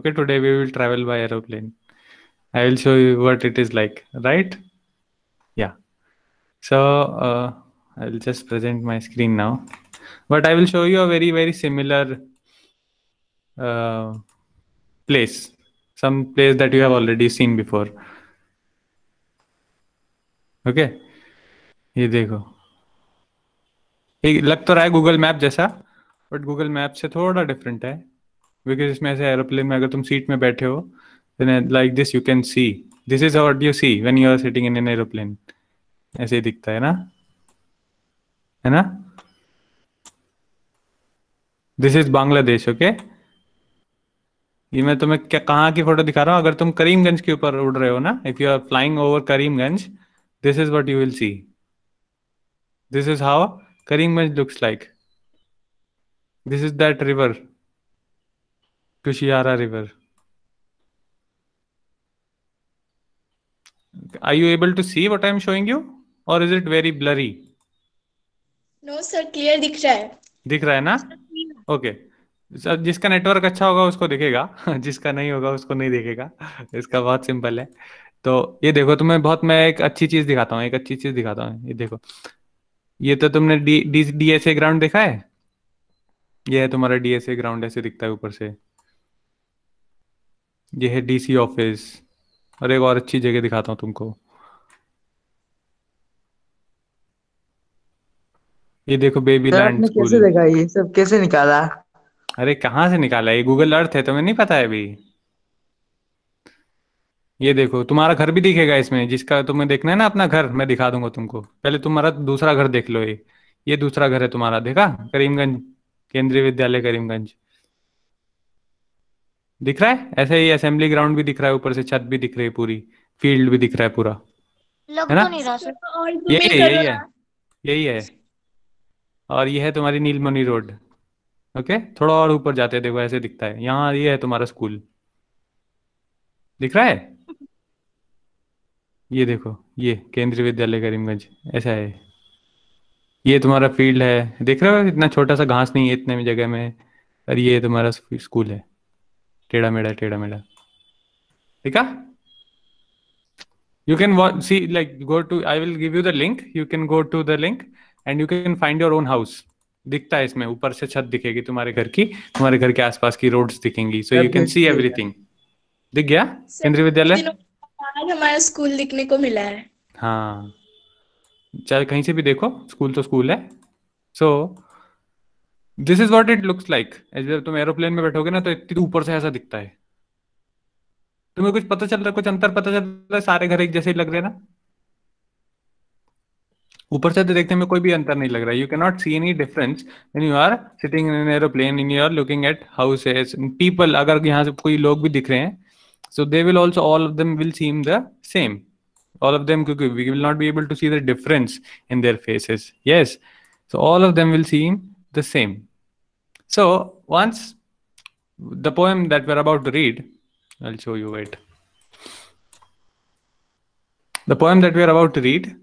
okay today we will travel by aeroplane i will show you what it is like right yeah so uh, i'll just present my screen now but i will show you a very very similar uh, place some place that you have already seen before okay? ये देखो ये लग तो रहा है Google map जैसा but Google map से थोड़ा डिफरेंट है बिकॉज इसमें ऐसे एरोप्लेन में अगर तुम सीट में बैठे हो then like this you can see this is what you see when you are sitting in an aeroplane ऐसे ही दिखता है ना है ना दिस इज बांग्लादेश ओके ये मैं तुम्हें क्या कहाँ की फोटो दिखा रहा हूँ अगर तुम करीमगंज के ऊपर उड़ रहे हो ना if you are flying over Karimganj this is what you will see this is how Karimganj looks like this is that river Kushiyara river you able to see see I am showing you or is it very blurry no sir clear दिख रहा है. दिख रहा है ना? Okay. सब जिसका network अच्छा होगा उसको दिखेगा जिसका नहीं होगा उसको नहीं दिखेगा इसका बहुत सिंपल है तो ये देखो तुम्हें बहुत मैं एक अच्छी चीज दिखाता हूँ एक अच्छी चीज दिखाता हूँ ये देखो ये तो तुमने D D S A ground देखा है ये है तुम्हारा डीएसए ग्राउंड ऐसे दिखता है ऊपर से ये है डीसी ऑफिस और एक और अच्छी जगह दिखाता हूँ तुमको ये देखो बेबी लैंड कैसे देखा ये सब कैसे निकाला अरे कहाँ से निकाला ये गूगल अर्थ है तुम्हें नहीं पता है अभी ये देखो तुम्हारा घर भी दिखेगा इसमें जिसका तुम्हें देखना है ना अपना घर मैं दिखा दूंगा तुमको पहले तुम्हारा दूसरा घर देख लो ये ये दूसरा घर है तुम्हारा देखा करीमगंज केंद्रीय विद्यालय करीमगंज दिख रहा है ऐसे ही असेंबली ग्राउंड भी दिख रहा है ऊपर से छत भी दिख रही है पूरी फील्ड भी दिख रहा है पूरा है ना तो, तो यही है यही है यही है और ये है तुम्हारी नीलमणि रोड ओके थोड़ा और ऊपर जाते हैं देखो ऐसे दिखता है यहाँ ये है तुम्हारा स्कूल दिख रहा है ये देखो ये केंद्रीय विद्यालय करीमगंज ऐसा है ये तुम्हारा फील्ड है देख रहे हो इतना छोटा सा घास नहीं है इतने में जगह में और ये तुम्हारा स्कूल है टेढ़ा मेढ़ा टेढ़ा मेढ़ा दिखा you can watch, see like go to I will give you the link you can go to the link and you can find your own house दिखता है इसमें ऊपर से छत दिखेगी तुम्हारे घर की तुम्हारे घर के आसपास की रोड्स दिखेंगी so you can see everything दिख गया केंद्रीय विद्यालय हमारा स्कूल दिखने को मिला है हाँ चाहे कहीं से भी देखो स्कूल तो स्कूल है so so, this is what it looks like जब तुम एरोप्लेन में बैठोगे ना तो इतनी ऊपर से ऐसा दिखता है तुम्हें कुछ पता चल रहा है कुछ अंतर पता चल रहा है सारे घर एक जैसे ही लग रहे ना ऊपर से देखने में कोई भी अंतर नहीं लग रहा है you can not see any difference in you are sitting in an aeroplane in you are looking at houses people अगर यहाँ से कोई लोग भी दिख रहे हैं so they will also all of them will seem the same all of them क्योंकि we will not be able to see the difference in their faces yes so all of them will seem the same So once the poem that we're about to read, I'll show you it. The poem that we're about to read,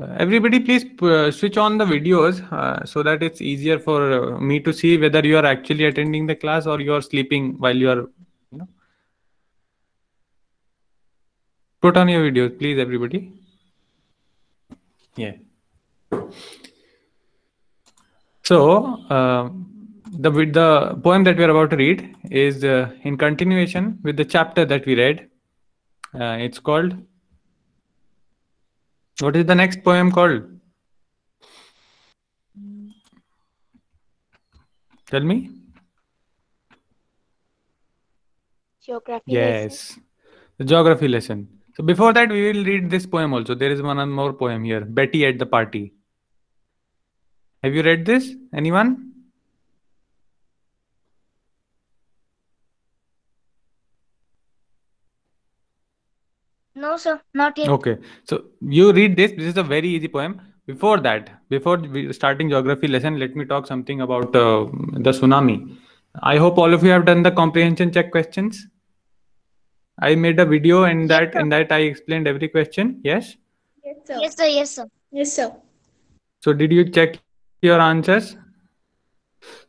uh, everybody please uh, switch on the videos uh, so that it's easier for uh, me to see whether you are actually attending the class or you are sleeping while you are, you know. Put on your videos, please, everybody. Yeah. So, uh, the the poem that we are about to read is uh, in continuation with the chapter that we read. Uh, it's called. What is the next poem called? Tell me. Geography. Yes, lesson. the geography lesson. So before that, we will read this poem also. There is one more poem here. Betty at the party. Have you read this? Anyone? No, sir, not yet. Okay. So you read this. This is a very easy poem. Before that, before starting geography lesson, let me talk something about uh, the tsunami. I hope all of you have done the comprehension check questions. I made a video and that yes, that I explained every question. Yes. Yes, sir. Yes, sir. Yes, sir. Yes, sir. So did you check your answers?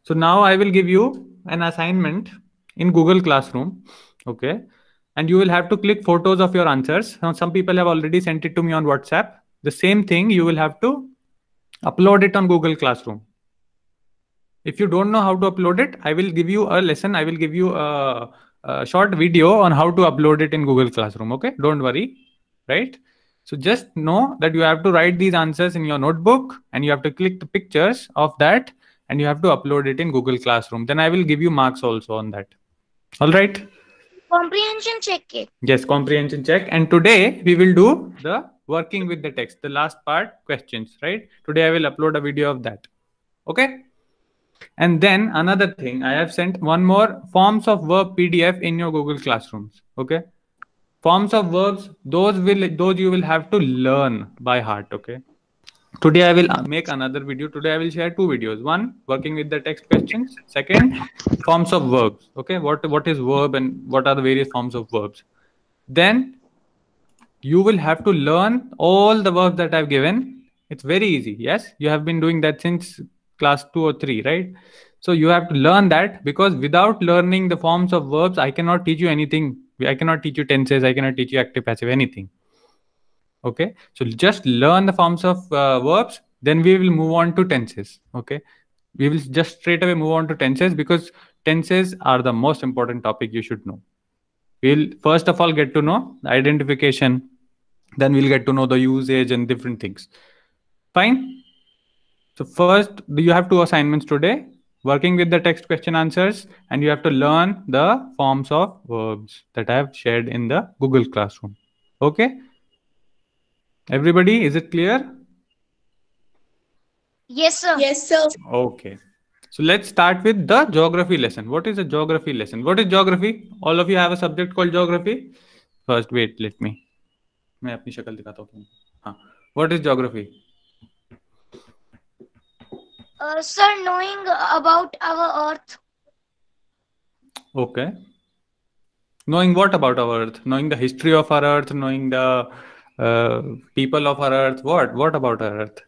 So now I will give you an assignment in Google Classroom. Okay and you will have to click photos of your answers. Now, some people have already sent it to me on WhatsApp. The same thing, you will have to upload it on Google Classroom. If you don't know how to upload it, I will give you a lesson. I will give you a, a short video on how to upload it in Google Classroom. Okay, don't worry, right? So just know that you have to write these answers in your notebook and you have to click the pictures of that and you have to upload it in Google Classroom. Then I will give you marks also on that. All right comprehension check it. yes comprehension check and today we will do the working with the text the last part questions right today i will upload a video of that okay and then another thing i have sent one more forms of verb pdf in your google classrooms okay forms of verbs those will those you will have to learn by heart okay today i will uh, make another video today i will share two videos one working with the text questions second forms of verbs okay what what is verb and what are the various forms of verbs then you will have to learn all the verbs that i've given it's very easy yes you have been doing that since class 2 or 3 right so you have to learn that because without learning the forms of verbs i cannot teach you anything i cannot teach you tenses i cannot teach you active passive anything okay so just learn the forms of uh, verbs then we will move on to tenses okay we will just straight away move on to tenses because tenses are the most important topic you should know we'll first of all get to know identification then we'll get to know the usage and different things fine so first you have two assignments today working with the text question answers and you have to learn the forms of verbs that i have shared in the google classroom okay Everybody, is it clear? Yes, sir. Yes, sir. Okay. So let's start with the geography lesson. What is a geography lesson? What is geography? All of you have a subject called geography. First, wait, let me. मैं अपनी शक्ल दिखाता हूँ हाँ what is geography uh, sir knowing about our earth okay knowing what about our earth knowing the history of our earth knowing the uh, people of our earth what what about our earth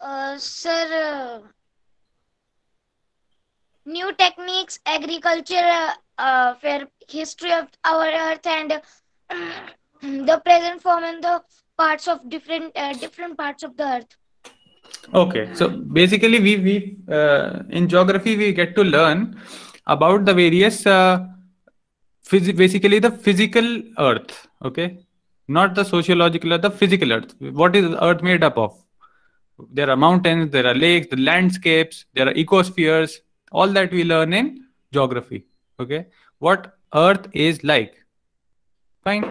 uh, sir uh, new techniques agriculture uh, uh fair history of our earth and the present form and the parts of different uh, different parts of the earth okay so basically we we in geography we get to learn about the various basically the physical earth okay not the sociological the physical earth what is earth made up of there are mountains there are lakes the landscapes there are ecospheres all that we learn in geography okay what earth is like fine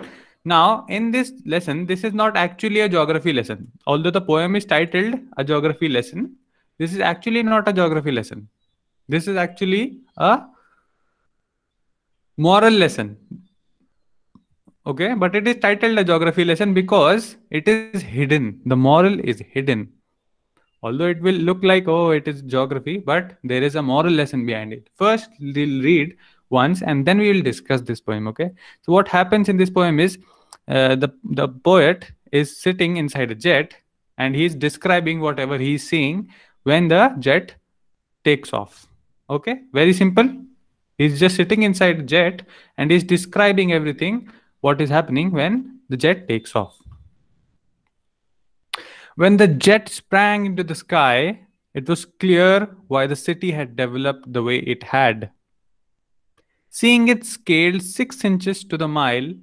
now in this lesson this is not actually a geography lesson although the poem is titled a geography lesson this is actually not a geography lesson this is actually a moral lesson Okay, but it is titled a geography lesson because it is hidden. The moral is hidden. Although it will look like, oh, it is geography, but there is a moral lesson behind it. First, we'll read once and then we will discuss this poem. Okay, so what happens in this poem is uh, the, the poet is sitting inside a jet and he's describing whatever he's seeing when the jet takes off. Okay, very simple. He's just sitting inside jet and he's describing everything what is happening when the jet takes off. When the jet sprang into the sky, it was clear why the city had developed the way it had. Seeing it scaled six inches to the mile,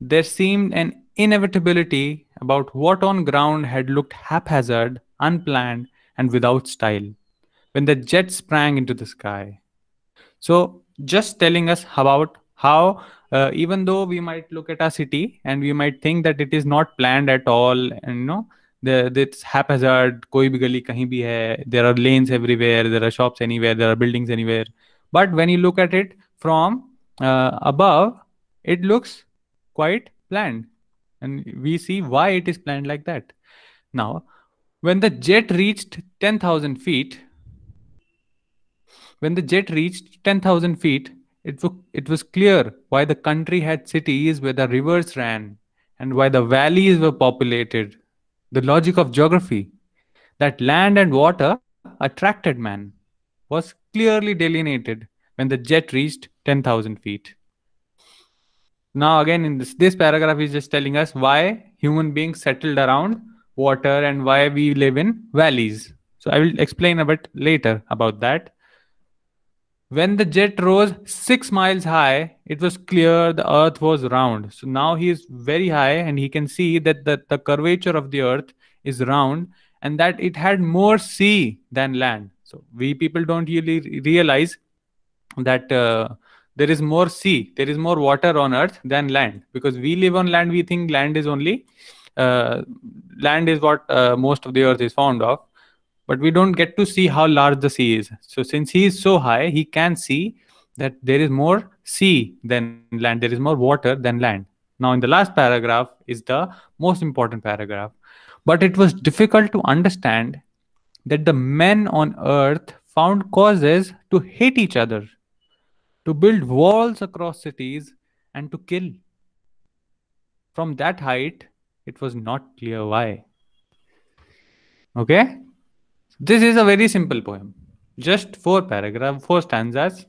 there seemed an inevitability about what on ground had looked haphazard, unplanned, and without style when the jet sprang into the sky. So, just telling us about how uh, even though we might look at a city and we might think that it is not planned at all and you know it's haphazard koi bhi there are lanes everywhere there are shops anywhere there are buildings anywhere but when you look at it from uh, above it looks quite planned and we see why it is planned like that now when the jet reached 10000 feet when the jet reached 10000 feet it, it was clear why the country had cities where the rivers ran and why the valleys were populated. The logic of geography that land and water attracted man was clearly delineated when the jet reached 10,000 feet. Now, again, in this, this paragraph is just telling us why human beings settled around water and why we live in valleys. So, I will explain a bit later about that. When the jet rose six miles high, it was clear the earth was round. So now he is very high and he can see that the, the curvature of the earth is round and that it had more sea than land. So we people don't really realize that uh, there is more sea, there is more water on earth than land because we live on land, we think land is only. Uh, land is what uh, most of the earth is found of but we don't get to see how large the sea is. So since he is so high, he can see that there is more sea than land. There is more water than land. Now, in the last paragraph is the most important paragraph. But it was difficult to understand that the men on earth found causes to hate each other, to build walls across cities, and to kill. From that height, it was not clear why. Okay? This is a very simple poem. Just four paragraph, four stanzas.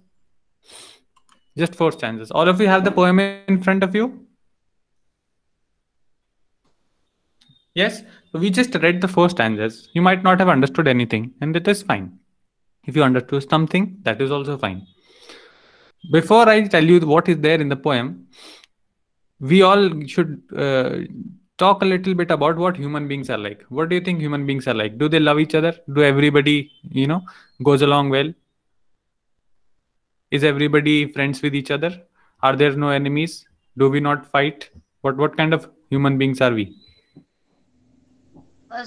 Just four stanzas. All of you have the poem in front of you? Yes? So we just read the four stanzas. You might not have understood anything, and it is fine. If you understood something, that is also fine. Before I tell you what is there in the poem, we all should uh, talk a little bit about what human beings are like what do you think human beings are like do they love each other do everybody you know goes along well is everybody friends with each other are there no enemies do we not fight what what kind of human beings are we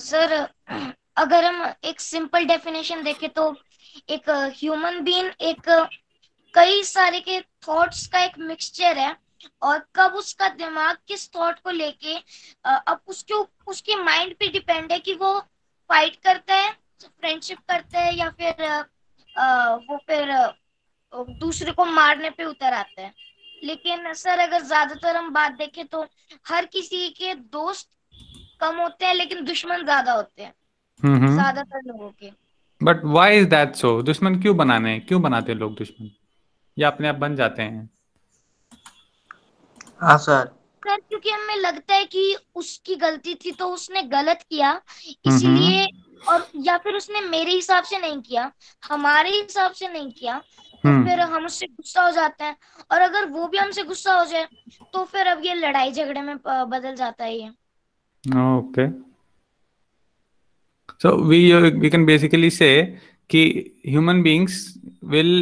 sir uh, अगर हम एक simple definition देखें तो एक human uh, being एक uh, कई सारे के थॉट्स का एक मिक्सचर है और कब उसका दिमाग किस थॉट को लेके अब उसके उसके माइंड पे डिपेंड है कि वो फाइट करता है फ्रेंडशिप करता है या फिर आ, वो फिर दूसरे को मारने पे उतर आता है लेकिन सर अगर ज्यादातर हम बात देखें तो हर किसी के दोस्त कम होते हैं लेकिन दुश्मन ज्यादा होते हैं हम्म, हम्म। ज्यादातर लोगों के but why is that so दुश्मन क्यों बनाने क्यों बनाते हैं लोग दुश्मन या अपने आप बन जाते हैं हाँ सर सर क्योंकि हमें लगता है कि उसकी गलती थी तो उसने गलत किया हम्म, हम्म। इसलिए और या फिर उसने मेरे हिसाब से नहीं किया हमारे हिसाब से नहीं किया तो हम्म। फिर हम उससे गुस्सा हो जाते हैं और अगर वो भी हमसे गुस्सा हो जाए तो फिर अब ये लड़ाई झगड़े में बदल जाता है ये okay so we we can basically say कि human beings will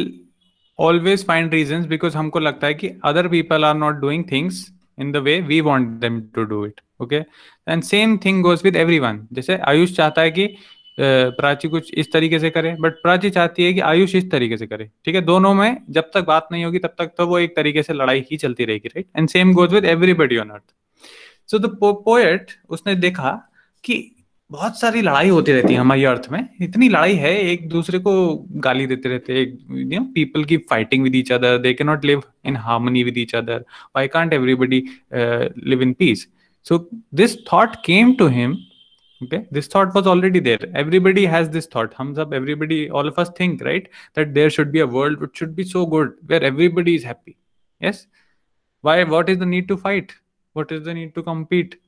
always find reason because हमको लगता है कि other people are not doing things in the way we want them to do it okay and same thing goes with everyone जैसे आयुष चाहता है कि प्राची कुछ इस तरीके से करे बट प्राची चाहती है कि आयुष इस तरीके से करे ठीक है दोनों में जब तक बात नहीं होगी तब तक तो वो एक तरीके से लड़ाई ही चलती रहेगी right and same goes with everybody on earth so the poet उसने देखा कि बहुत सारी लड़ाई होती रहती है हमारी अर्थ में इतनी लड़ाई है एक दूसरे को गाली देते रहते हैं यू नो पीपल की fighting with each other they can not live in harmony with each other I can't everybody live in peace so this thought came to him okay this thought was already there everybody has this thought हम सब everybody all of us think right that there should be a world which should be so good where everybody is happy yes why what is the need to fight what is the need to compete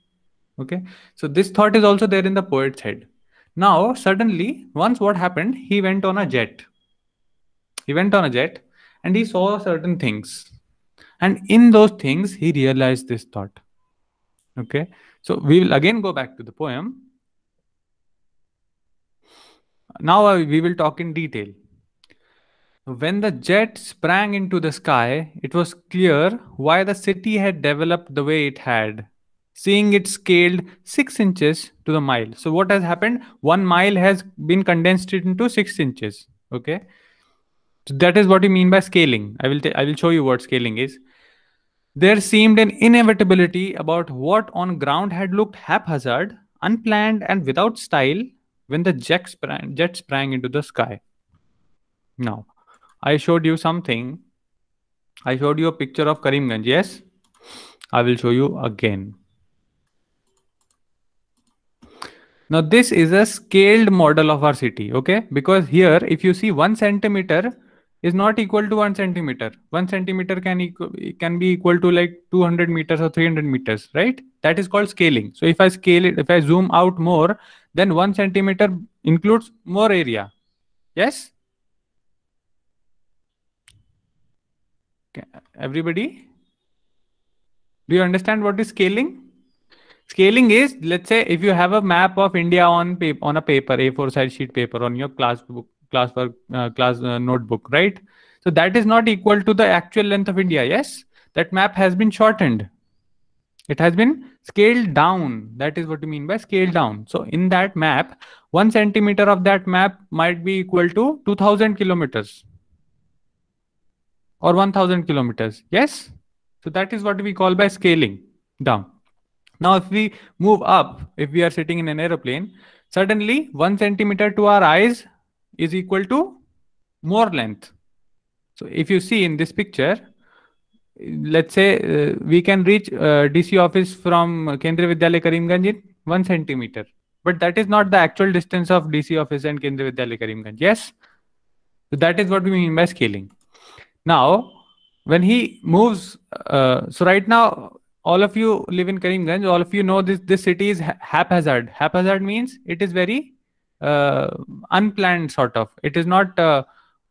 okay so this thought is also there in the poet's head now suddenly once what happened he went on a jet he went on a jet and he saw certain things and in those things he realized this thought okay so we will again go back to the poem now uh, we will talk in detail when the jet sprang into the sky it was clear why the city had developed the way it had seeing it scaled 6 inches to the mile. So what has happened? One mile has been condensed into 6 inches. Okay. So that is what you mean by scaling. I will, I will show you what scaling is. There seemed an inevitability about what on ground had looked haphazard, unplanned, and without style when the jet sprang, jet sprang into the sky. Now, I showed you something. I showed you a picture of Karimganj. Yes, I will show you again. Now this is a scaled model of our city, okay? Because here, if you see one centimeter is not equal to one centimeter. One centimeter can can be equal to like 200 meters or 300 meters, right? That is called scaling. So if I scale it, if I zoom out more, then one centimeter includes more area. Yes? Okay. Everybody? Do you understand what is scaling? Scaling is, let's say, if you have a map of India on paper, on a paper, A4 size sheet paper on your class book, class work, uh, class uh, notebook, right? So that is not equal to the actual length of India. Yes, that map has been shortened. It has been scaled down. That is what you mean by scaled down. So in that map, one centimeter of that map might be equal to 2000 kilometers or 1000 kilometers. Yes. So that is what we call by scaling down. Now, if we move up, if we are sitting in an aeroplane, suddenly one centimeter to our eyes is equal to more length. So if you see in this picture, let's say uh, we can reach uh, DC office from Kendriya Vidyalaya Karimganj in one centimeter. But that is not the actual distance of DC office and Kendriya Vidyalaya Karimganj. Yes. So that is what we mean by scaling. Now, when he moves, uh, so right now all of you live in Karimganj. All of you know this. This city is haphazard. Haphazard means it is very uh, unplanned, sort of. It is not uh,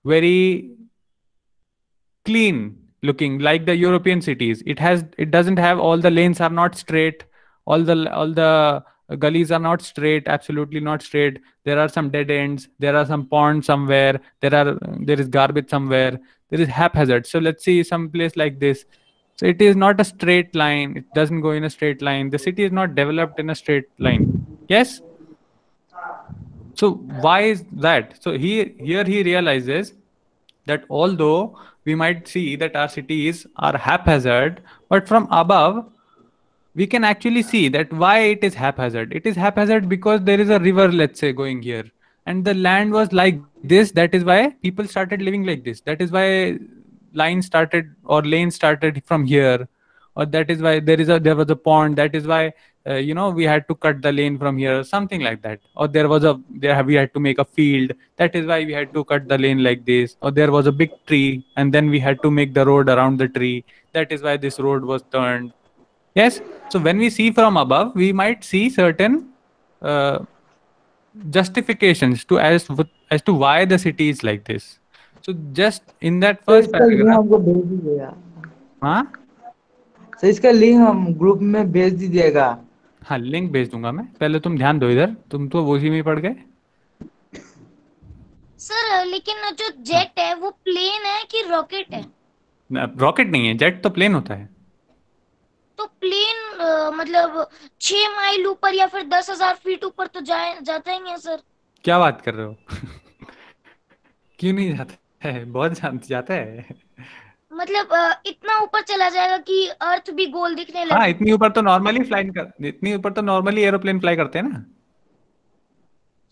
very clean looking like the European cities. It has. It doesn't have all the lanes are not straight. All the all the gullies are not straight. Absolutely not straight. There are some dead ends. There are some ponds somewhere. There are there is garbage somewhere. There is haphazard. So let's see some place like this so it is not a straight line. It doesn't go in a straight line. The city is not developed in a straight line. Yes. So why is that? So he here he realizes that although we might see that our cities are haphazard, but from above we can actually see that why it is haphazard. It is haphazard because there is a river, let's say, going here, and the land was like this. That is why people started living like this. That is why line started or lane started from here or that is why there is a there was a pond that is why uh, you know we had to cut the lane from here something like that or there was a there we had to make a field that is why we had to cut the lane like this or there was a big tree and then we had to make the road around the tree that is why this road was turned yes so when we see from above we might see certain uh, justifications to as as to why the city is like this तो just in that first paragraph हमको भेज दीजिएगा हां sir तो इसका link हम group में भेज दीजिएगा हाँ लिंक भेज दूंगा मैं पहले तुम ध्यान दो इधर तुम तो उसी में पढ़ गए सर लेकिन जो जेट हाँ। है वो प्लेन है कि रॉकेट है रॉकेट नहीं है जेट तो प्लेन होता है तो प्लेन मतलब छह माइल ऊपर या फिर दस हजार फीट ऊपर तो जाए जाते हैं सर क्या बात कर रहे हो क्यों नहीं जाते है बहुत जान जाता है मतलब इतना ऊपर चला जाएगा कि अर्थ भी गोल दिखने लगे हाँ इतनी ऊपर तो नॉर्मली फ्लाइंग कर इतनी ऊपर तो नॉर्मली एरोप्लेन फ्लाई करते हैं ना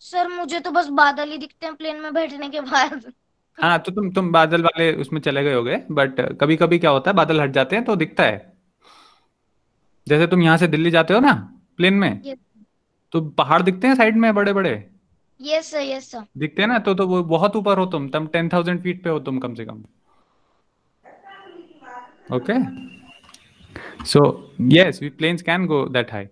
सर मुझे तो बस बादल ही दिखते हैं प्लेन में बैठने के बाद हाँ तो तुम तुम बादल वाले उसमें चले गए होगे बट कभी कभी क्या होता है बादल हट जाते हैं तो दिखता है जैसे तुम यहाँ से दिल्ली जाते हो ना प्लेन में तो पहाड़ दिखते हैं साइड में बड़े बड़े यस सर यस सर दिखते हैं ना तो तो वो बहुत ऊपर हो तुम तुम टेन थाउजेंड फीट पे हो तुम कम से कम okay so yes we planes can go that high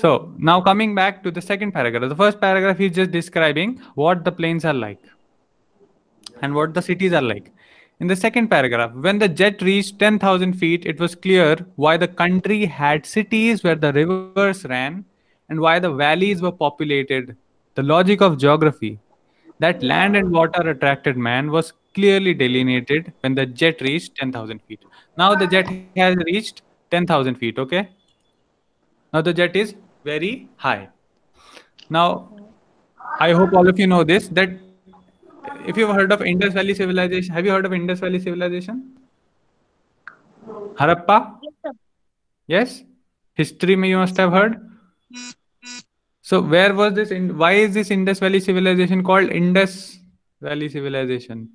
So now coming back to the second paragraph. The first paragraph is just describing what the planes are like and what the cities are like. In the second paragraph, when the jet reached 10,000 feet, it was clear why the country had cities where the rivers ran and why the valleys were populated, the logic of geography, that land and water attracted man was clearly delineated when the jet reached 10,000 feet. Now the jet has reached 10,000 feet, okay? Now the jet is very high. Now, I hope all of you know this that if you've heard of Indus Valley civilization, have you heard of Indus Valley civilization? Harappa? Yes. History, you must have heard. So where was this? In, why is this Indus Valley civilization called Indus Valley civilization?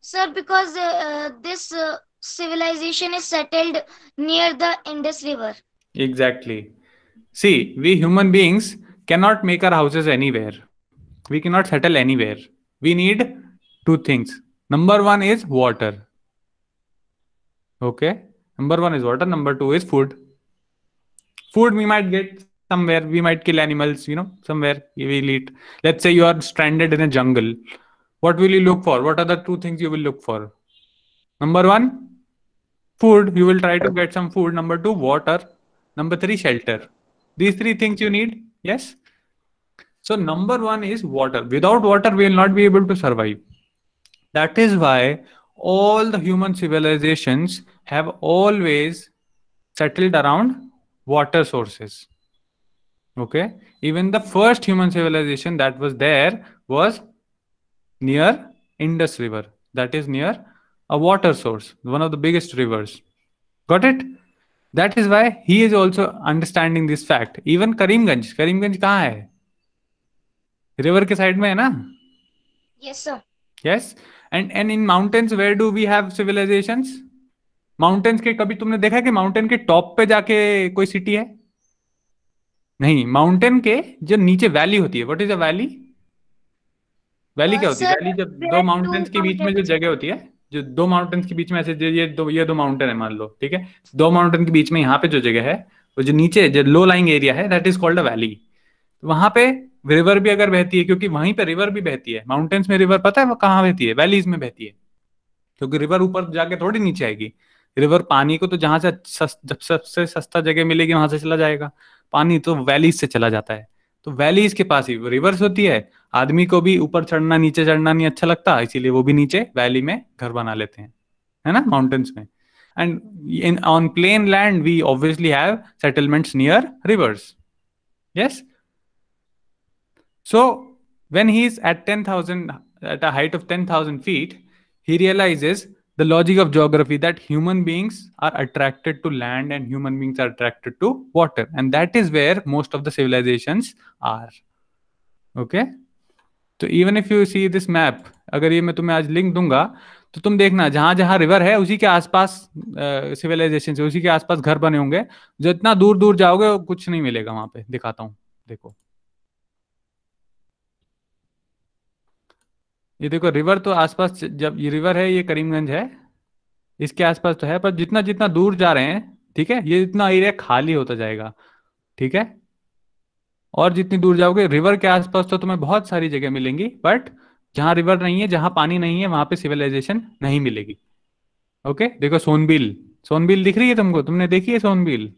Sir, because uh, uh, this uh, civilization is settled near the Indus River. Exactly. See, we human beings cannot make our houses anywhere. We cannot settle anywhere. We need two things. Number one is water. Okay. Number one is water. Number two is food. Food we might get somewhere we might kill animals you know somewhere we will eat let's say you are stranded in a jungle what will you look for what are the two things you will look for number one food you will try to get some food number two water number three shelter these three things you need yes so number one is water without water we will not be able to survive that is why all the human civilizations have always settled around water sources okay even the first human civilization that was there was near indus river that is near a water source one of the biggest rivers got it that is why he is also understanding this fact even Karimganj Karimganj kahan hai river ke side mein hai na yes sir yes and and in mountains where do we have civilizations mountains के कभी तुमने देखा है कि mountain के top पे जाके कोई city है नहीं माउंटेन के जो नीचे वैली होती है what is a valley valley क्या हाँ, होती है वैली जब दो माउंटेन्स के बीच में जो जगह होती है जो दो माउंटेन्स के बीच में ऐसे ये दो ये दो माउंटेन है मान लो ठीक है दो माउंटेन के बीच में यहाँ पे जो जगह है वो जो नीचे जो लो लाइंग एरिया है that is called a valley वहां पे रिवर भी अगर बहती है क्योंकि वहीं पे रिवर भी बहती है माउंटेन्स में रिवर पता है वो कहाँ बहती है वैलीज में बहती है क्योंकि रिवर ऊपर जाके थोड़ी नीचे आएगी रिवर पानी को तो जहां से सबसे सस्ता जगह मिलेगी वहां से चला जाएगा पानी तो वैलीज से चला जाता है तो वैलीज के पास ही रिवर्स होती है आदमी को भी ऊपर चढ़ना नीचे चढ़ना नहीं अच्छा लगता इसीलिए वो भी नीचे वैली में घर बना लेते हैं है ना माउंटेन्स में and in on plain land we obviously have settlements near rivers yes so when he is at ten thousand a height of ten thousand feet he realizes the logic of geography that human beings are attracted to land and human beings are attracted to water and that is where most of the civilizations are okay तो even if you see this map अगर ये मैं तुम्हें आज link दूंगा तो तुम देखना जहां जहां रिवर है उसी के आसपास सिविलाइजेशन uh, उसी के आसपास घर बने होंगे जितना दूर दूर जाओगे कुछ नहीं मिलेगा वहां पे दिखाता हूँ देखो ये देखो रिवर तो आसपास जब ये रिवर है ये करीमगंज है इसके आसपास तो है पर जितना जितना दूर जा रहे हैं ठीक है ये जितना एरिया खाली होता जाएगा ठीक है और जितनी दूर जाओगे रिवर के आसपास तो तुम्हें बहुत सारी जगह मिलेंगी बट जहां रिवर नहीं है जहां पानी नहीं है वहां पे सिविलाइजेशन नहीं मिलेगी ओके देखो सोनबिल सोनबिल दिख रही है तुमको तुमने देखी है सोनबिल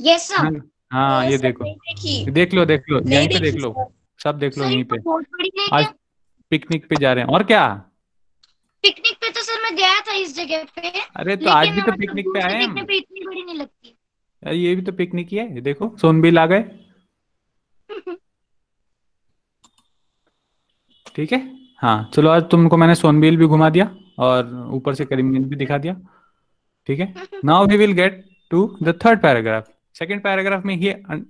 यस हाँ, हाँ ये देखो देख लो देख लो यहीं पे देख लो सब देख लो यहीं पे आज पिकनिक पे जा रहे हैं और क्या पिकनिक पे तो सर मैं गया था इस जगह पे अरे तो आज भी तो, तो पिकनिक पे आए हैं इतनी बड़ी नहीं लगती यार ये भी तो पिकनिक ही है देखो सोन भी ला गए ठीक है हाँ चलो आज तुमको मैंने सोनबील भी घुमा दिया और ऊपर से करीमगंज भी दिखा दिया ठीक है now we will get to the third paragraph second paragraph में ही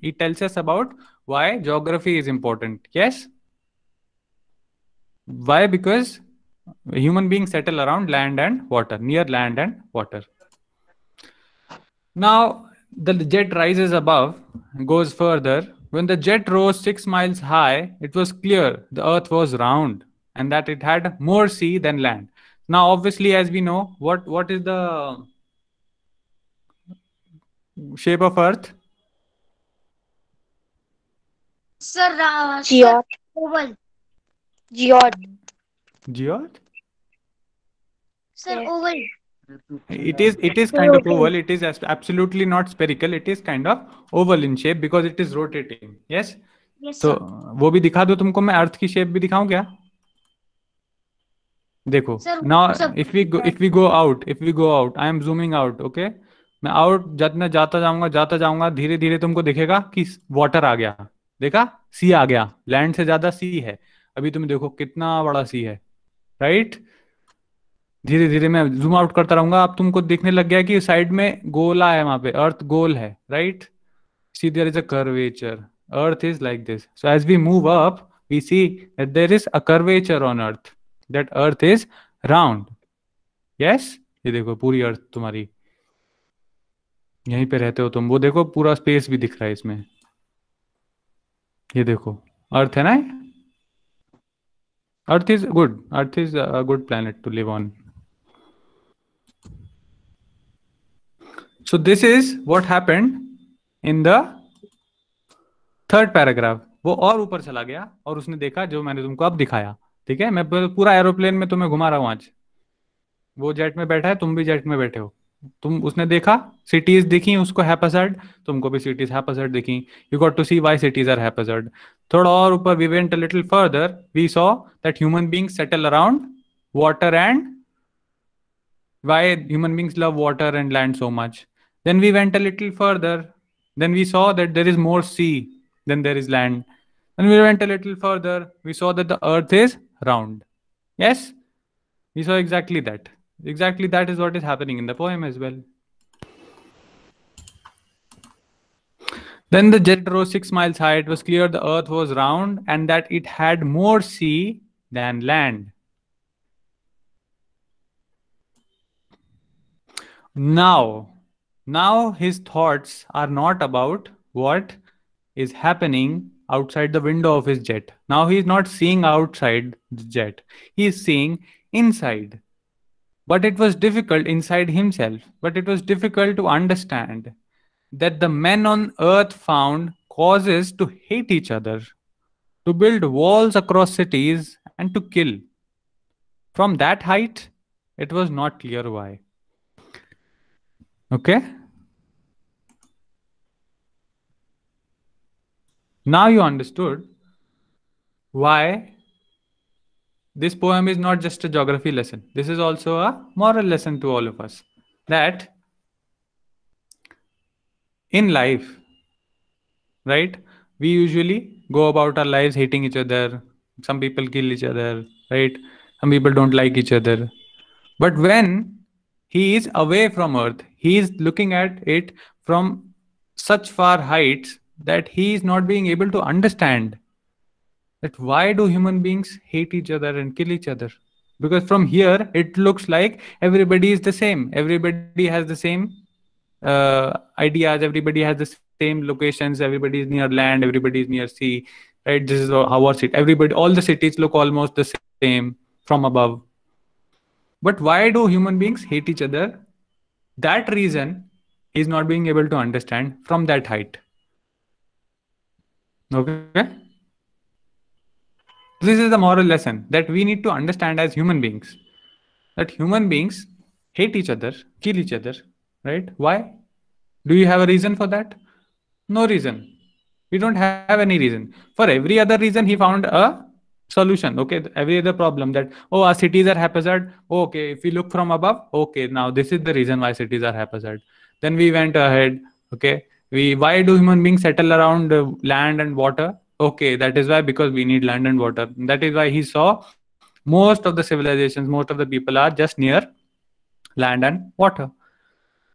it tells us about why geography is important yes why because human beings settle around land and water near land and water now the jet rises above goes further when the jet rose 6 miles high it was clear the earth was round and that it had more sea than land now obviously as we know what what is the shape of earth sir geoid oval geoid geoid sir oval it is it is kind of oval it is absolutely not spherical it is kind of oval in shape because it is rotating yes वो भी दिखा दो तुमको मैं अर्थ की shape भी दिखाऊं क्या देखो now if we if we go out if we go out I am zooming out okay मैं आउट जितना जाता जाऊंगा जाता जाऊंगा धीरे धीरे तुमको दिखेगा कि वाटर आ गया देखा सी आ गया लैंड से ज्यादा सी है अभी तुम देखो कितना बड़ा सी है राइट धीरे धीरे मैं जूम आउट करता रहूंगा अब तुमको देखने लग गया कि साइड में गोला है वहां पे अर्थ गोल है right see there is a curvature earth is like this so as we move up we see that there is a curvature on earth that earth is round yes ये देखो पूरी अर्थ तुम्हारी यहीं पे रहते हो तुम वो देखो पूरा स्पेस भी दिख रहा है इसमें ये देखो अर्थ है ना earth is good earth is a good planet to live on so this is what happened in the third paragraph वो और ऊपर चला गया और उसने देखा जो मैंने तुमको अब दिखाया ठीक है मैं पूरा एरोप्लेन में तुम्हें घुमा रहा हूं आज वो जेट में बैठा है तुम भी जेट में बैठे हो तुम उसने देखा सिटीज दिखी उसको हैपेसर्ड तुमको भी सिटीज हैपेसर्ड दिखी you got to see why cities are हैपेसर्ड थोड़ा और ऊपर we went a little further we saw that human beings settle around water and why human beings love water and land so much then we went a little further then we saw that there is more sea than there is land then we went a little further we saw that the earth is round yes we saw exactly that Exactly, that is what is happening in the poem as well. Then the jet rose six miles high. It was clear the earth was round and that it had more sea than land. Now, now his thoughts are not about what is happening outside the window of his jet. Now he is not seeing outside the jet, he is seeing inside but it was difficult inside himself, but it was difficult to understand that the men on earth found causes to hate each other, to build walls across cities, and to kill. From that height, it was not clear why. Okay? Now you understood why this poem is not just a geography lesson. This is also a moral lesson to all of us that in life, right, we usually go about our lives hating each other. Some people kill each other, right? Some people don't like each other. But when he is away from earth, he is looking at it from such far heights that he is not being able to understand that why do human beings hate each other and kill each other because from here it looks like everybody is the same everybody has the same uh, ideas everybody has the same locations everybody is near land everybody is near sea right this is how our city everybody all the cities look almost the same from above but why do human beings hate each other that reason is not being able to understand from that height okay this is the moral lesson that we need to understand as human beings that human beings hate each other, kill each other, right? Why? Do you have a reason for that? No reason. We don't have any reason. For every other reason, he found a solution. Okay, every other problem that, oh, our cities are haphazard. Oh, okay, if we look from above, okay, now this is the reason why cities are haphazard. Then we went ahead. Okay, we why do human beings settle around uh, land and water? okay that is why because we need land and water that is why he saw most of the civilizations most of the people are just near land and water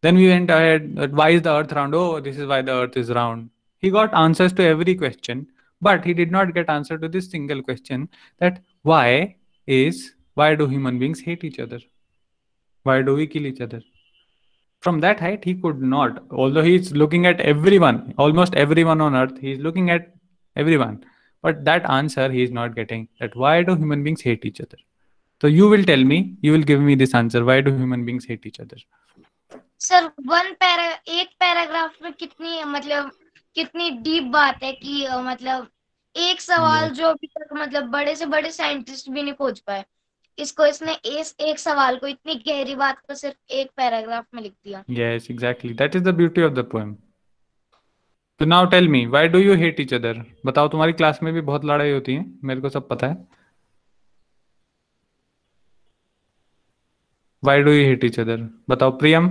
then we went ahead why is the earth round oh this is why the earth is round he got answers to every question but he did not get answer to this single question that why is why do human beings hate each other why do we kill each other from that height he could not although he is looking at everyone almost everyone on earth he is looking at everyone but that answer he is not getting that why do human beings hate each other so you will tell me you will give me this answer why do human beings hate each other sir one para एक paragraph में कितनी मतलब कितनी deep बात है कि मतलब एक सवाल जो अभी तक मतलब बड़े से बड़े साइंटिस्ट भी नहीं खोज पाए इसको इसने इस एक सवाल को इतनी गहरी बात को सिर्फ एक पैराग्राफ में लिख दिया yes exactly that is the beauty of the poem तो now tell me why do you hate each other बताओ तुम्हारी क्लास में भी बहुत लड़ाई होती है मेरे को सब पता है why do you hate each other बताओ प्रियम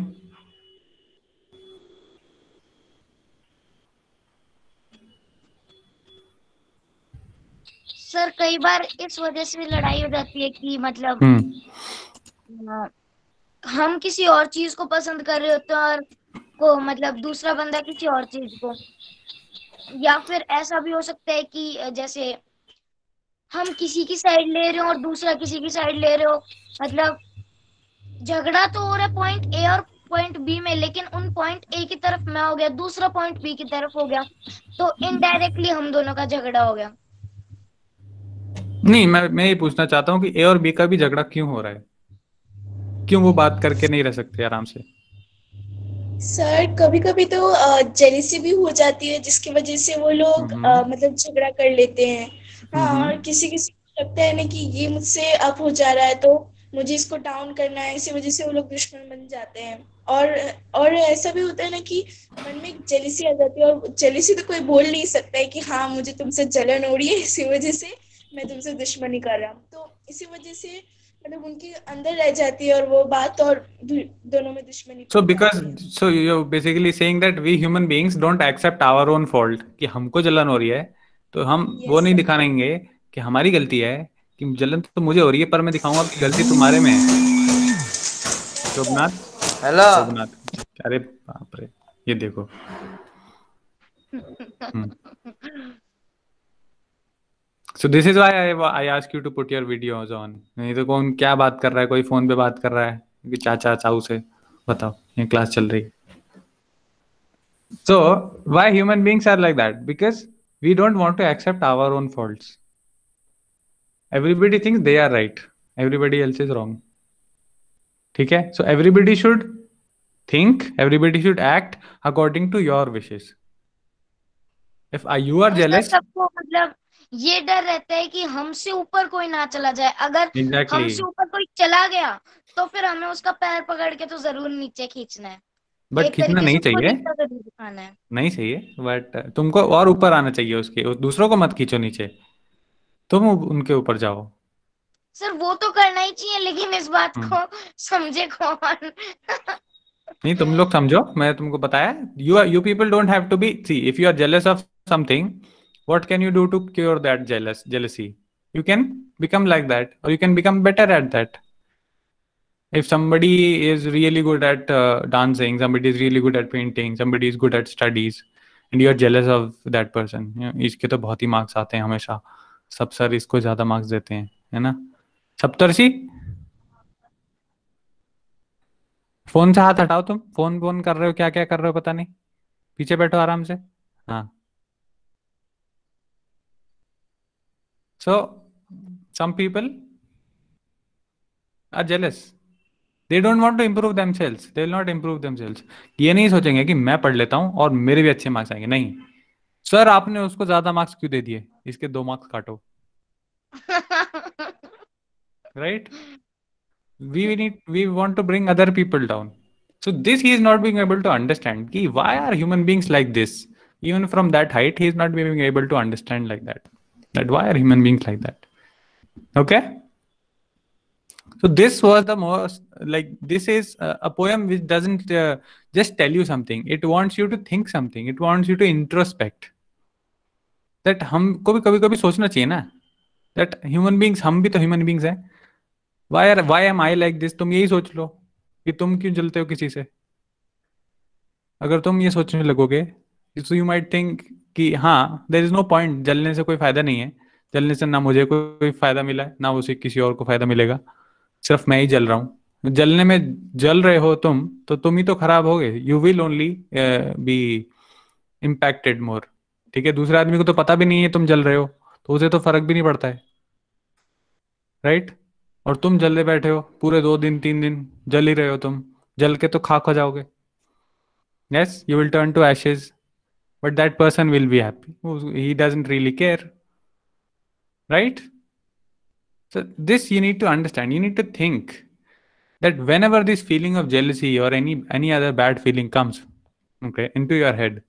सर कई बार इस वजह से भी लड़ाई हो जाती है कि मतलब हम्म। हम किसी और चीज को पसंद कर रहे होते हैं और को मतलब दूसरा बंदा किसी और चीज को या फिर ऐसा भी हो सकता है कि जैसे हम किसी की साइड ले रहे हो और दूसरा किसी की साइड ले रहे हो मतलब झगड़ा तो हो रहा है पॉइंट ए और पॉइंट बी में लेकिन उन पॉइंट ए की तरफ मैं हो गया दूसरा पॉइंट बी की तरफ हो गया तो इनडायरेक्टली हम दोनों का झगड़ा हो गया नहीं मैं मैं ये पूछना चाहता हूँ कि ए और बी का भी झगड़ा क्यों हो रहा है क्यों वो बात करके नहीं रह सकते आराम से सर कभी कभी तो जेलिसी भी हो जाती है जिसकी वजह से वो लोग हम्म। मतलब झगड़ा कर लेते हैं हाँ हम्म। और किसी किसी को लगता है ना कि ये मुझसे अप हो जा रहा है तो मुझे इसको डाउन करना है इसी वजह से वो लोग दुश्मन बन जाते हैं और और ऐसा भी होता है ना कि मन में जेलिसी आ जाती है और जेलिसी तो कोई बोल नहीं सकता है कि हाँ मुझे तुमसे जलन हो रही है इसी वजह से मैं तुमसे दुश्मनी कर रहा हूँ तो इसी वजह से मतलब उनके अंदर रह जाती है और वो बात और दोनों में दुश्मनी so because so you basically saying that we human beings don't accept our own fault कि हमको जलन हो रही है तो हम yes, वो नहीं दिखाएंगे कि हमारी गलती है कि जलन तो मुझे हो रही है पर मैं दिखाऊंगा कि गलती तुम्हारे में है शुभनाथ हेलो शुभनाथ अरे बाप रे ये देखो hmm. So this is why I I ask you to put your videos on नहीं तो कौन क्या बात कर रहा है कोई फोन पे बात कर रहा है कि चाचा चाऊ से बताओ ये क्लास चल रही है so why human beings are like that because we don't want to accept our own faults everybody thinks they are right everybody else is wrong ठीक है so everybody should think everybody should act according to your wishes if I you are jealous सबको मतलब ये डर रहता है कि हमसे ऊपर कोई ना चला जाए अगर exactly. हमसे ऊपर कोई चला गया तो फिर हमें उसका पैर पकड़ के तो जरूर नीचे खींचना है बट खींचना नहीं चाहिए नहीं चाहिए बट तुमको और ऊपर आना चाहिए उसके दूसरों को मत खींचो नीचे तुम उनके ऊपर जाओ सर वो तो करना ही चाहिए लेकिन इस बात हम्म। को समझे कौन नहीं तुम लोग समझो मैं तुमको बताया you you people don't have to be see if you are jealous of something what can you do to cure that jealous jealousy you can become like that or you can become better at that if somebody is really good at uh, dancing somebody is really good at painting somebody is good at studies and you are jealous of that person you know, इसके तो बहुत ही marks आते हैं हमेशा सब sir इसको ज्यादा marks देते हैं है ना सप्तर्षि फोन से हाथ हटाओ तुम फोन फोन कर रहे हो क्या क्या कर रहे हो पता नहीं पीछे बैठो आराम से हाँ So some people are jealous. They don't want to improve themselves they will not improve themselves ये नहीं सोचेंगे कि मैं पढ़ लेता हूँ और मेरे भी अच्छे मार्क्स आएंगे नहीं सर आपने उसको ज्यादा मार्क्स क्यों दे दिए इसके दो मार्क्स काटो right we need we want to bring other people down so this he is not being able to understand कि why are human beings like this even from that height he is not being able to understand like that that why are human beings like that okay so this was the most like this is a, a poem which doesn't uh, just tell you something it wants you to think something it wants you to introspect that hum ko bhi kabhi kabhi sochna chahiye na that human beings hum bhi to human beings हैं why are why am i like this tum yehi soch lo कि तुम क्यों जलते हो किसी से अगर तुम ये सोचने लगोगे सो यू माइट थिंक कि हाँ देर इज नो पॉइंट जलने से कोई फायदा नहीं है जलने से ना मुझे कोई फायदा मिला ना उसे किसी और को फायदा मिलेगा सिर्फ मैं ही जल रहा हूँ जलने में जल रहे हो तुम तो तुम ही तो खराब हो गए you will only be impacted more ठीक है दूसरे आदमी को तो पता भी नहीं है तुम जल रहे हो तो उसे तो फर्क भी नहीं पड़ता है राइट right? और तुम जले बैठे हो पूरे दो दिन तीन दिन जल ही रहे हो तुम जल के तो खाक हो जाओगे yes you will turn to ashes but that person will be happy he doesn't really care right so this you need to understand you need to think that whenever this feeling of jealousy or any any other bad feeling comes okay into your head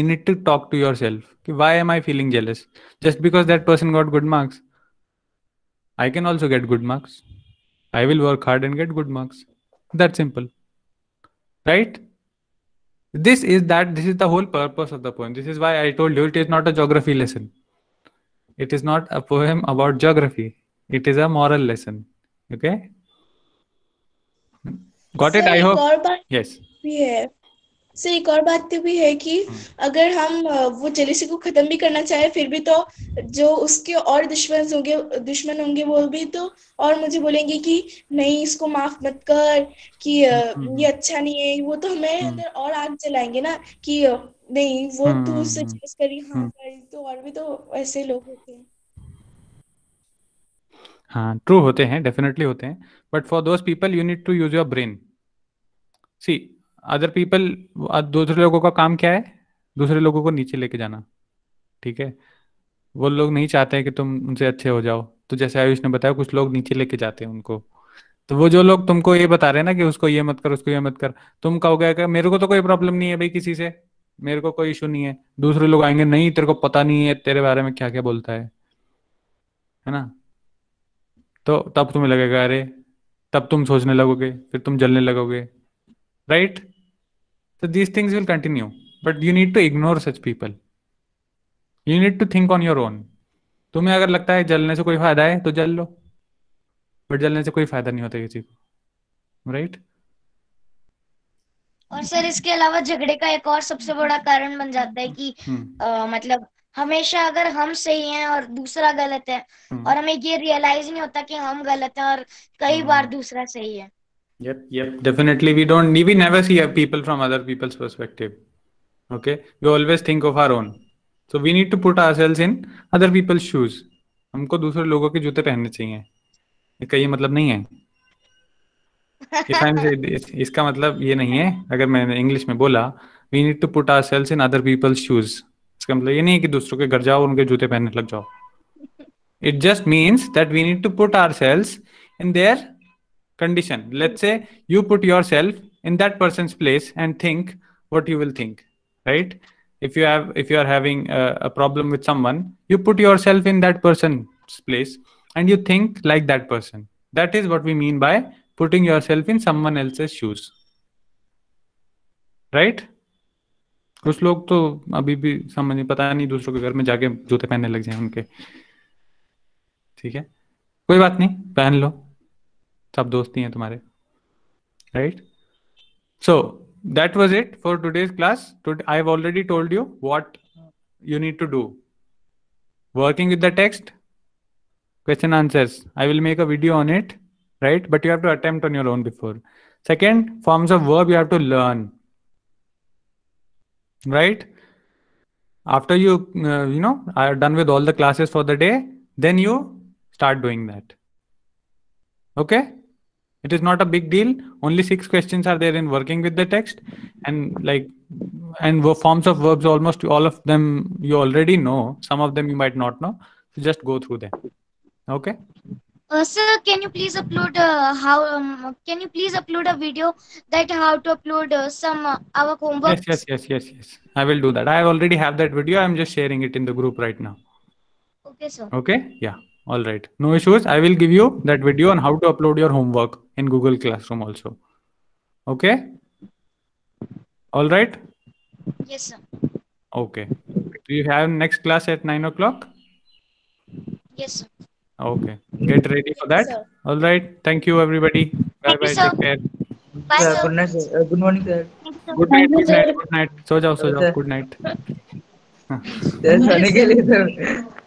you need to talk to yourself why am i feeling jealous just because that person got good marks i can also get good marks i will work hard and get good marks that simple right this is that this is the whole purpose of the poem. This is why I told you it is not a geography lesson. It is not a poem about geography. It is a moral lesson. Okay. Got so it, I hope. Yes. Yeah. से एक और बात भी है कि हम्म। अगर हम वो जेलिसी को खत्म भी करना चाहे फिर भी तो जो उसके और दुश्मन होंगे दुश्मन होंगे वो भी तो और मुझे बोलेंगे कि नहीं इसको माफ मत कर कि हम्म। ये अच्छा नहीं है वो तो हमें हम्म। अंदर और आग जलाएंगे ना कि नहीं वो तू उससे चीज करी हाँ कर तो और भी तो ऐसे लोग होते हैं हाँ ट्रू होते हैं डेफिनेटली होते हैं but for those people you need to use your brain see other people uh, दूसरे लोगों का काम क्या है दूसरे लोगों को नीचे लेके जाना ठीक है वो लोग नहीं चाहते हैं कि तुम उनसे अच्छे हो जाओ तो जैसे आयुष ने बताया कुछ लोग नीचे लेके जाते हैं उनको तो वो जो लोग तुमको ये बता रहे हैं ना कि उसको ये मत कर उसको ये मत कर तुम कहोगे कि मेरे को तो कोई प्रॉब्लम नहीं है भाई किसी से मेरे को कोई इशू नहीं है दूसरे लोग आएंगे नहीं तेरे को पता नहीं है तेरे बारे में क्या क्या बोलता है है ना तो तब तुम्हें लगेगा अरे तब तुम सोचने लगोगे फिर तुम जलने लगोगे right So these things will continue, but you need to ignore such people. You need to think on your own. तुम्हें अगर लगता है जलने से कोई फायदा है तो जल लो बट जलने से कोई फायदा नहीं होता किसी को राइट right? और सर इसके अलावा झगड़े का एक और सबसे बड़ा कारण बन जाता है कि आ, हम्म। मतलब हमेशा अगर हम सही हैं और दूसरा गलत है हम्म। और हमें ये रियलाइज नहीं होता कि हम गलत हैं और कई बार हम्म। दूसरा सही है Yep, yep. Definitely, we don't. We never see people from other people's perspective. Okay, we always think of our own. So we need to put ourselves in other people's shoes. हमको दूसरे लोगों के जूते पहनने चाहिए इसका ये मतलब नहीं है इसका मतलब ये नहीं है अगर मैंने इंग्लिश में बोला we need to put ourselves in other people's shoes इसका मतलब ये नहीं है कि दूसरों के घर जाओ उनके जूते पहनने लग जाओ it just means that we need to put ourselves in their condition. Let's say you put yourself in that person's place and think what you will think, right? If you have, if you are having a, a problem with someone, you put yourself in that person's place and you think like that person. That is what we mean by putting yourself in someone else's shoes. right? कुछ लोग तो अभी भी समझ नहीं पता नहीं दूसरों के घर में जाके जूते पहनने लग जाए उनके ठीक है कोई बात नहीं पहन लो सब दोस्त ही हैं तुम्हारे right so that was it for today's class I have already told you what you need to do working with the text question answers i will make a video on it right but you have to attempt on your own before second forms of verb you have to learn right after you uh, you know are done with all the classes for the day then you start doing that okay it is not a big deal only six questions are there in working with the text and like and forms of verbs almost all of them you already know some of them you might not know so just go through them okay uh, sir can you please upload uh, how um, can you please upload a video that how to upload uh, some uh, our homework yes, yes yes yes yes i will do that i already have that video i'm just sharing it in the group right now okay sir okay yeah all right. No issues. I will give you that video on how to upload your homework in Google Classroom also. Okay. All right. Yes, sir. Okay. Do you have next class at nine o'clock? Yes, sir. Okay. Get ready for that. Yes, All right. Thank you, everybody. Bye bye. Take care. Bye, sir. Good night, sir. good morning, sir. Good night. Good night. Good night. So so Good night.